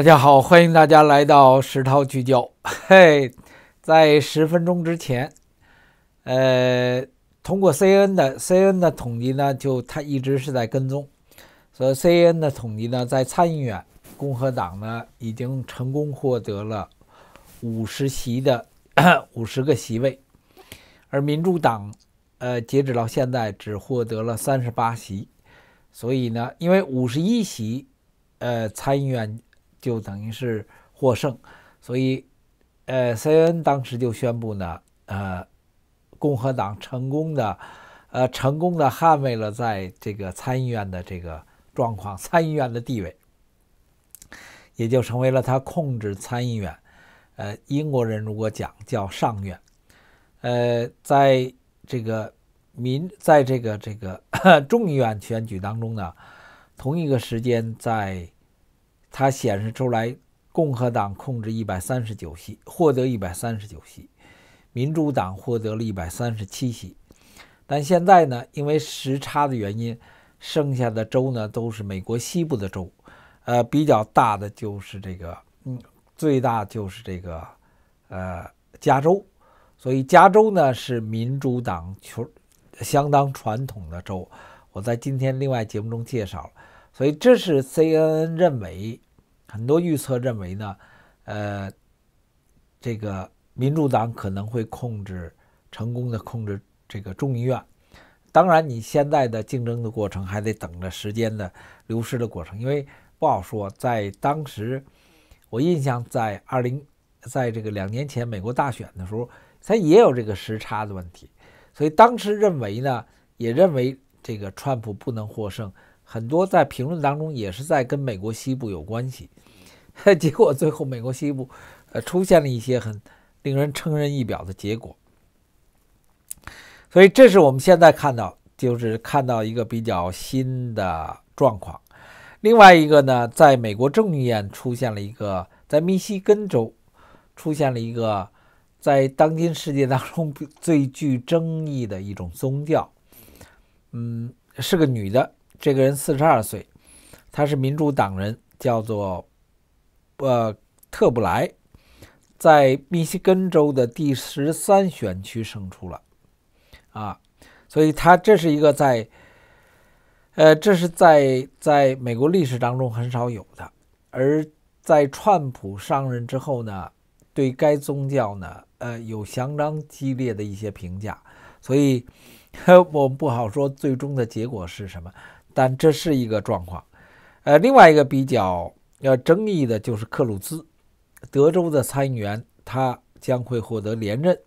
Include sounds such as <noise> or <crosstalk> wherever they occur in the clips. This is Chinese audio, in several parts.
大家好，欢迎大家来到石涛聚焦。<laughs> 嘿，在十分钟之前，呃，通过 C N 的 C N 的统计呢，就他一直是在跟踪。所以 C N 的统计呢，在参议院共和党呢已经成功获得了五十席的 <clears throat> 五十个席位，而民主党，呃，截止到现在只获得了三十八席。所以呢，因为五十一席，呃，参议院。就等于是获胜，所以，呃，C.N. 当时就宣布呢，呃，共和党成功的，呃，成功的捍卫了在这个参议院的这个状况，参议院的地位，也就成为了他控制参议院。呃，英国人如果讲叫上院，呃，在这个民在这个这个 <coughs> 众议院选举当中呢，同一个时间在。它显示出来，共和党控制一百三十九席，获得一百三十九席，民主党获得了一百三十七席。但现在呢，因为时差的原因，剩下的州呢都是美国西部的州，呃，比较大的就是这个，嗯，最大就是这个，呃，加州。所以，加州呢是民主党球相当传统的州，我在今天另外节目中介绍了。所以，这是 CNN 认为。很多预测认为呢，呃，这个民主党可能会控制成功的控制这个众议院。当然，你现在的竞争的过程还得等着时间的流失的过程，因为不好说。在当时，我印象在二零，在这个两年前美国大选的时候，它也有这个时差的问题，所以当时认为呢，也认为这个川普不能获胜。很多在评论当中也是在跟美国西部有关系。<laughs> 结果最后，美国西部，呃，出现了一些很令人称人意表的结果。所以，这是我们现在看到，就是看到一个比较新的状况。另外一个呢，在美国众议院出现了一个，在密西根州出现了一个，在当今世界当中最具争议的一种宗教。嗯，是个女的，这个人四十二岁，她是民主党人，叫做。呃，特布莱在密歇根州的第十三选区胜出了，啊，所以他这是一个在，呃，这是在在美国历史当中很少有的。而在川普上任之后呢，对该宗教呢，呃，有相当激烈的一些评价，所以 <laughs> 我们不好说最终的结果是什么，但这是一个状况。呃，另外一个比较。要争议的就是克鲁兹，德州的参议员，他将会获得连任。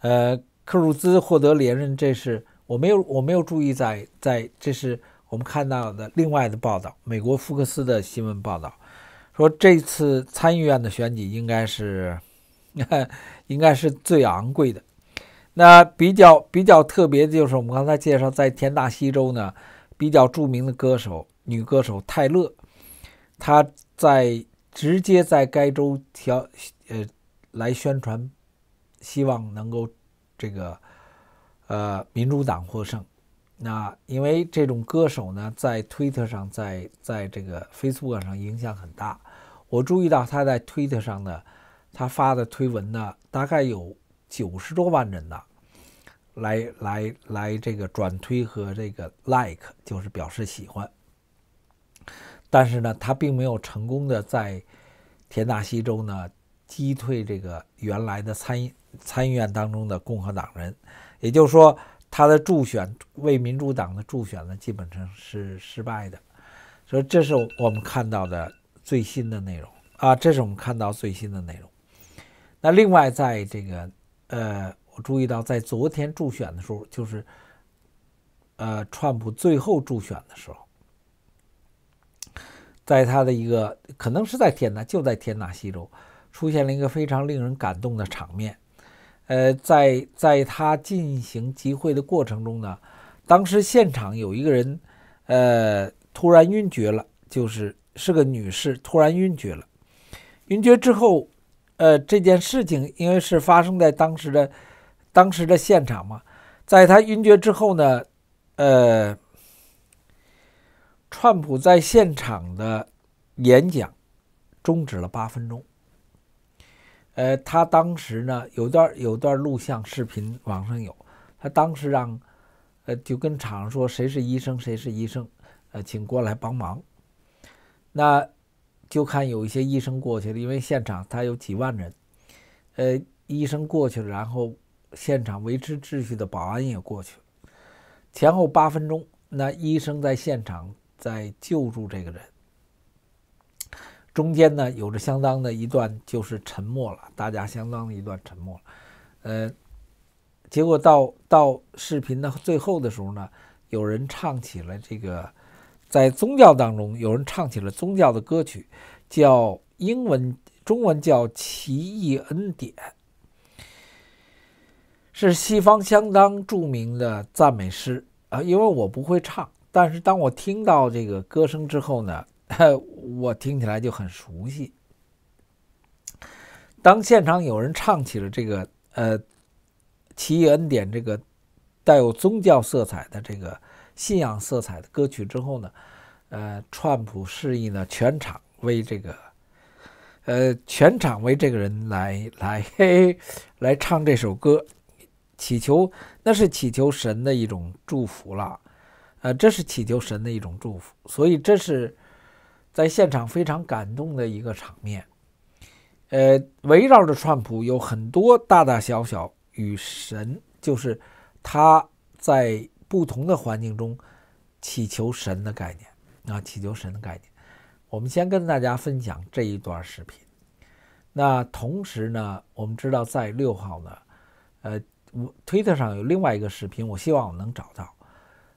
呃，克鲁兹获得连任，这是我没有我没有注意在在，这是我们看到的另外的报道，美国福克斯的新闻报道说，这次参议院的选举应该是 <laughs> 应该是最昂贵的。那比较比较特别的就是我们刚才介绍，在田纳西州呢，比较著名的歌手女歌手泰勒。他在直接在该州调呃来宣传，希望能够这个呃民主党获胜。那因为这种歌手呢，在推特上，在在这个 Facebook 上影响很大。我注意到他在推特上呢，他发的推文呢，大概有九十多万人呢，来来来这个转推和这个 like，就是表示喜欢。但是呢，他并没有成功的在田纳西州呢击退这个原来的参参议院当中的共和党人，也就是说他的助选为民主党的助选呢基本上是失败的，所以这是我们看到的最新的内容啊，这是我们看到最新的内容。那另外在这个呃，我注意到在昨天助选的时候，就是呃，川普最后助选的时候。在他的一个，可能是在天呐，就在天呐，西州出现了一个非常令人感动的场面。呃，在在他进行集会的过程中呢，当时现场有一个人，呃，突然晕厥了，就是是个女士突然晕厥了。晕厥之后，呃，这件事情因为是发生在当时的当时的现场嘛，在他晕厥之后呢，呃。川普在现场的演讲终止了八分钟。呃，他当时呢有段有段录像视频网上有，他当时让呃就跟场上说谁是医生谁是医生，呃，请过来帮忙。那就看有一些医生过去了，因为现场他有几万人，呃，医生过去了，然后现场维持秩序的保安也过去，了，前后八分钟，那医生在现场。在救助这个人中间呢，有着相当的一段就是沉默了，大家相当的一段沉默了。呃，结果到到视频的最后的时候呢，有人唱起了这个，在宗教当中有人唱起了宗教的歌曲，叫英文中文叫《奇异恩典》，是西方相当著名的赞美诗啊，因为我不会唱。但是当我听到这个歌声之后呢，我听起来就很熟悉。当现场有人唱起了这个呃《奇异恩典》这个带有宗教色彩的这个信仰色彩的歌曲之后呢，呃，川普示意呢全场为这个呃全场为这个人来来嘿来唱这首歌，祈求那是祈求神的一种祝福了。呃，这是祈求神的一种祝福，所以这是在现场非常感动的一个场面。呃，围绕着川普有很多大大小小与神，就是他在不同的环境中祈求神的概念啊，祈求神的概念。我们先跟大家分享这一段视频。那同时呢，我们知道在六号呢，呃，我推特上有另外一个视频，我希望我能找到，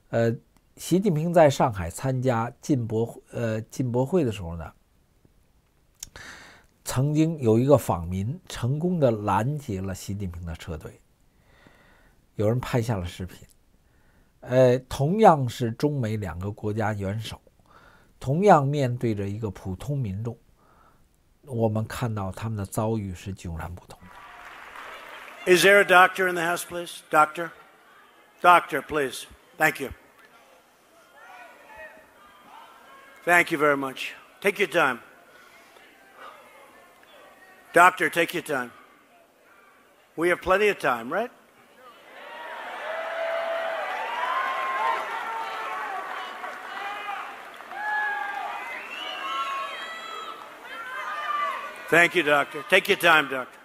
呃。习近平在上海参加进博会呃进博会的时候呢，曾经有一个访民成功的拦截了习近平的车队，有人拍下了视频。呃，同样是中美两个国家元首，同样面对着一个普通民众，我们看到他们的遭遇是迥然不同的。Is there a doctor in the house, please? Doctor, doctor, please. Thank you. Thank you very much. Take your time. Doctor, take your time. We have plenty of time, right? Thank you, Doctor. Take your time, Doctor.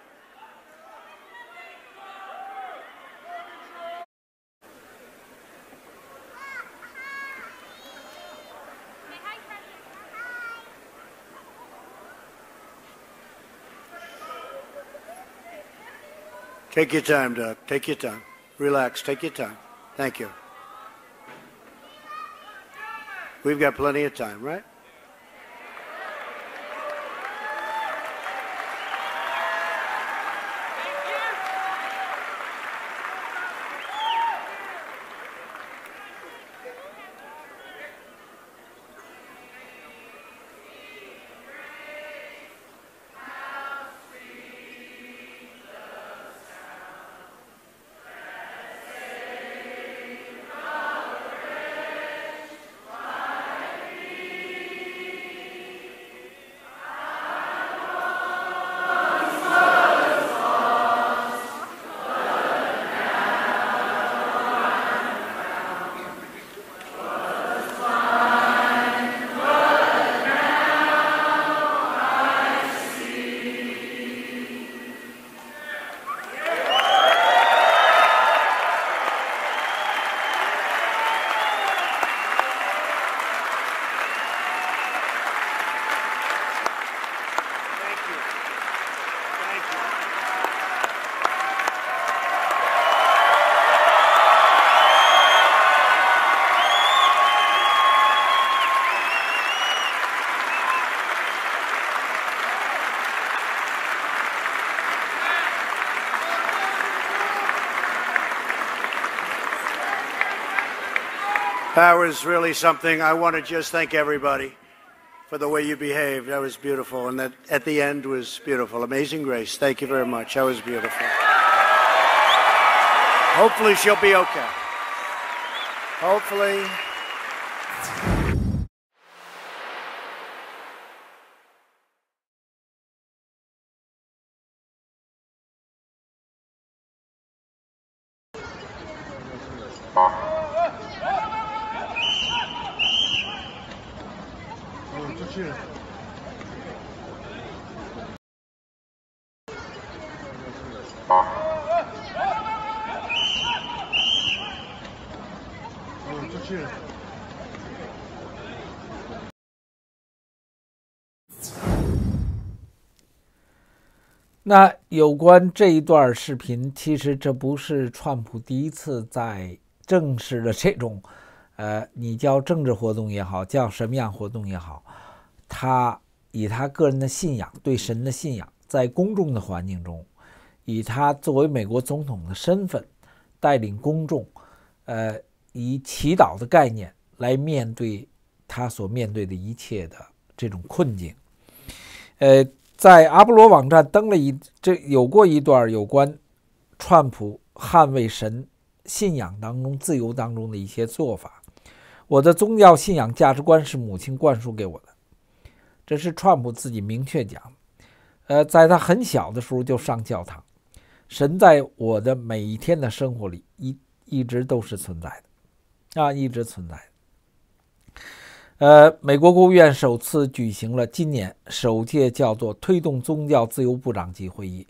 Take your time, Doug. Take your time. Relax. Take your time. Thank you. We've got plenty of time, right? That was really something. I want to just thank everybody for the way you behaved. That was beautiful. And that at the end was beautiful. Amazing Grace. Thank you very much. That was beautiful. Hopefully she'll be okay. Hopefully. 那有关这一段视频，其实这不是川普第一次在正式的这种，呃，你叫政治活动也好，叫什么样活动也好，他以他个人的信仰，对神的信仰，在公众的环境中，以他作为美国总统的身份，带领公众，呃。以祈祷的概念来面对他所面对的一切的这种困境，呃，在阿波罗网站登了一这有过一段有关，川普捍卫神信仰当中自由当中的一些做法。我的宗教信仰价值观是母亲灌输给我的，这是川普自己明确讲。呃，在他很小的时候就上教堂，神在我的每一天的生活里一一直都是存在的。啊，一直存在。呃，美国国务院首次举行了今年首届叫做“推动宗教自由”部长级会议。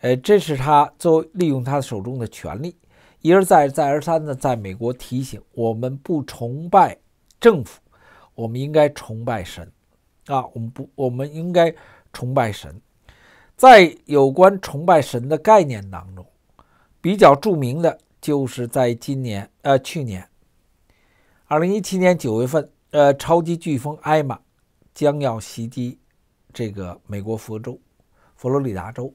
呃，这是他为利用他手中的权力，一而再，再而三的在美国提醒我们：不崇拜政府，我们应该崇拜神。啊，我们不，我们应该崇拜神。在有关崇拜神的概念当中，比较著名的，就是在今年呃去年。二零一七年九月份，呃，超级飓风艾玛将要袭击这个美国佛州、佛罗里达州，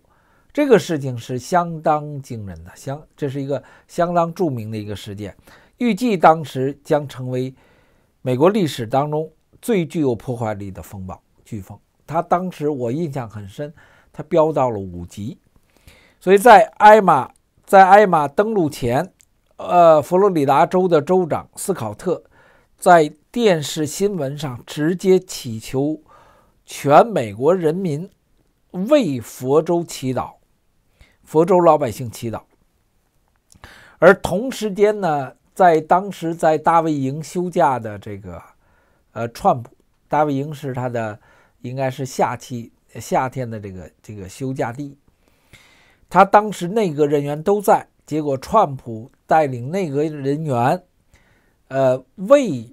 这个事情是相当惊人的，相这是一个相当著名的一个事件。预计当时将成为美国历史当中最具有破坏力的风暴飓风。它当时我印象很深，它飙到了五级。所以在艾玛在艾玛登陆前，呃，佛罗里达州的州长斯考特。在电视新闻上直接祈求全美国人民为佛州祈祷，佛州老百姓祈祷。而同时间呢，在当时在大卫营休假的这个呃，川普，大卫营是他的应该是夏季夏天的这个这个休假地，他当时内阁人员都在，结果川普带领内阁人员。呃，为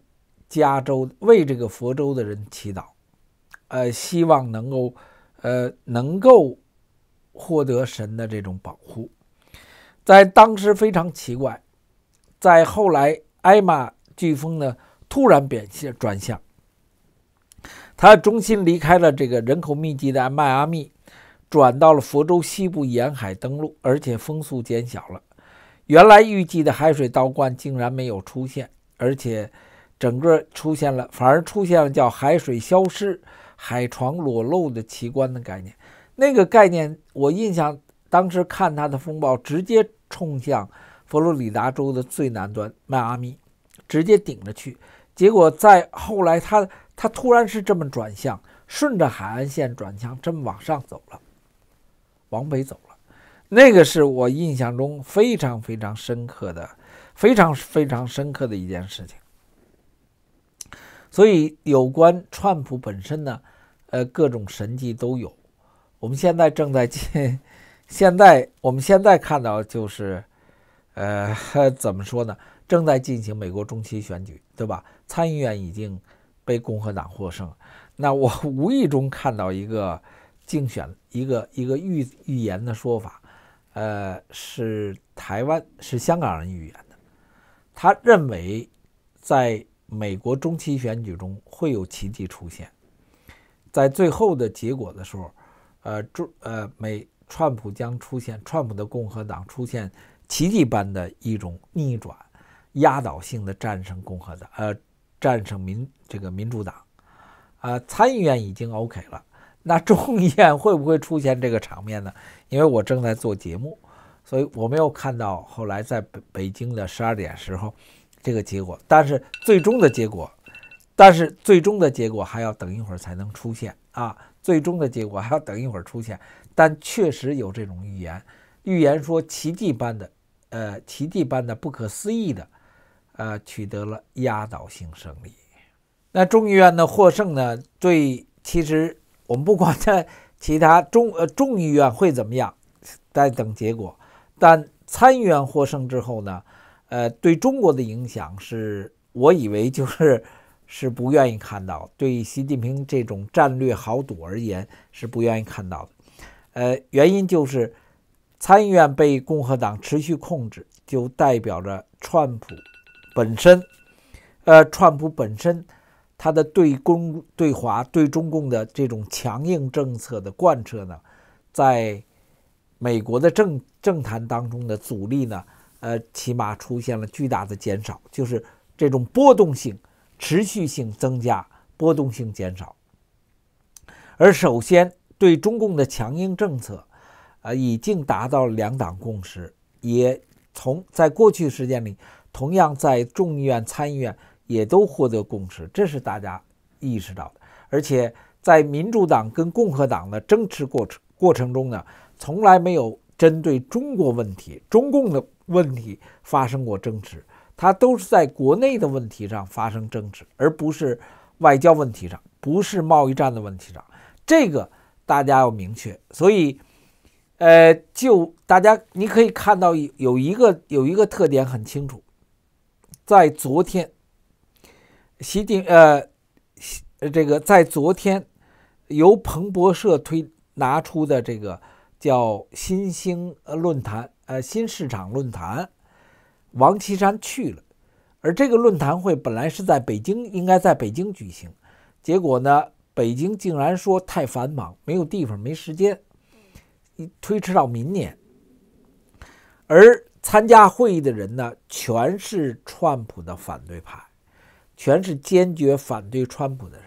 加州、为这个佛州的人祈祷，呃，希望能够，呃，能够获得神的这种保护。在当时非常奇怪，在后来，艾玛飓风呢突然变向转向，他中心离开了这个人口密集的迈阿密，转到了佛州西部沿海登陆，而且风速减小了，原来预计的海水倒灌竟然没有出现。而且，整个出现了，反而出现了叫“海水消失、海床裸露”的奇观的概念。那个概念，我印象当时看它的风暴直接冲向佛罗里达州的最南端迈阿密，直接顶着去。结果在后来，它它突然是这么转向，顺着海岸线转向，这么往上走了，往北走了。那个是我印象中非常非常深刻的。非常非常深刻的一件事情，所以有关川普本身呢，呃，各种神迹都有。我们现在正在进，<laughs> 现在我们现在看到就是，呃，怎么说呢？正在进行美国中期选举，对吧？参议院已经被共和党获胜。那我无意中看到一个竞选一个一个预预言的说法，呃，是台湾是香港人预言。他认为，在美国中期选举中会有奇迹出现，在最后的结果的时候，呃，中呃美川普将出现川普的共和党出现奇迹般的一种逆转，压倒性的战胜共和党，呃，战胜民这个民主党，啊，参议院已经 OK 了，那众议院会不会出现这个场面呢？因为我正在做节目。所以我没有看到后来在北北京的十二点时候，这个结果。但是最终的结果，但是最终的结果还要等一会儿才能出现啊！最终的结果还要等一会儿出现。但确实有这种预言，预言说奇迹般的，呃，奇迹般的不可思议的，呃，取得了压倒性胜利。那众议院呢？获胜呢？对，其实我们不管在其他中呃众议院会怎么样，在等结果。但参议院获胜之后呢，呃，对中国的影响是，我以为就是是不愿意看到对习近平这种战略豪赌而言是不愿意看到的。呃，原因就是参议院被共和党持续控制，就代表着川普本身，呃，川普本身他的对公、对华、对中共的这种强硬政策的贯彻呢，在美国的政。政坛当中的阻力呢，呃，起码出现了巨大的减少，就是这种波动性、持续性增加，波动性减少。而首先对中共的强硬政策，呃，已经达到了两党共识，也从在过去时间里，同样在众议院、参议院也都获得共识，这是大家意识到的。而且在民主党跟共和党的争执过程过程中呢，从来没有。针对中国问题、中共的问题发生过争执，他都是在国内的问题上发生争执，而不是外交问题上，不是贸易战的问题上。这个大家要明确。所以，呃，就大家你可以看到有一个有一个特点很清楚，在昨天，习近呃，这个在昨天由彭博社推拿出的这个。叫新兴呃论坛呃新市场论坛，王岐山去了，而这个论坛会本来是在北京，应该在北京举行，结果呢，北京竟然说太繁忙，没有地方，没时间，推迟到明年。而参加会议的人呢，全是川普的反对派，全是坚决反对川普的人，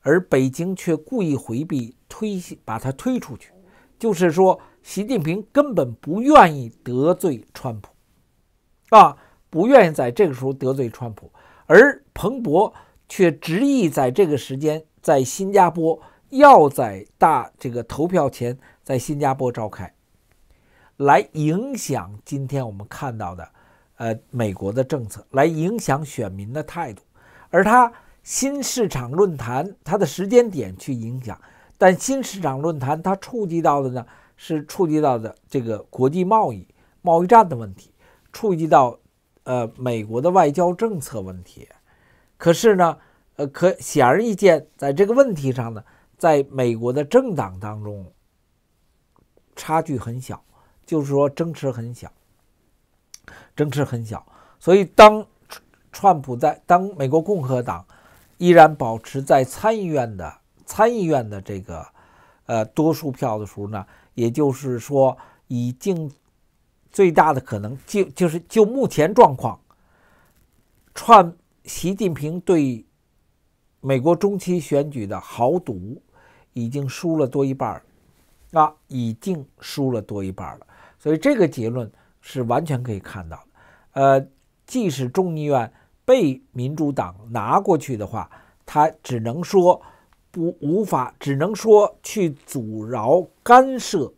而北京却故意回避推把他推出去。就是说，习近平根本不愿意得罪川普，啊，不愿意在这个时候得罪川普，而彭博却执意在这个时间，在新加坡要在大这个投票前在新加坡召开，来影响今天我们看到的，呃，美国的政策，来影响选民的态度，而他新市场论坛，他的时间点去影响。但新市场论坛它触及到的呢，是触及到的这个国际贸易贸易战的问题，触及到，呃，美国的外交政策问题。可是呢，呃，可显而易见，在这个问题上呢，在美国的政党当中，差距很小，就是说争持很小，争持很小。所以当川普在当美国共和党依然保持在参议院的。参议院的这个，呃，多数票的时候呢，也就是说，已经最大的可能就就是就目前状况，串习近平对美国中期选举的豪赌已经输了多一半儿，啊，已经输了多一半儿了。所以这个结论是完全可以看到的。呃，即使众议院被民主党拿过去的话，他只能说。不无法，只能说去阻挠、干涉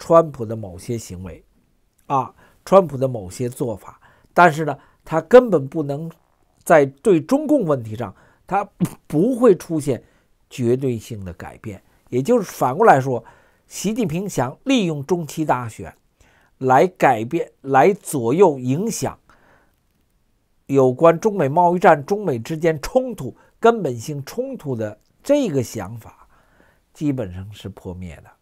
川普的某些行为，啊，川普的某些做法。但是呢，他根本不能在对中共问题上，他不会出现绝对性的改变。也就是反过来说，习近平想利用中期大选来改变、来左右、影响有关中美贸易战、中美之间冲突根本性冲突的。这个想法基本上是破灭的。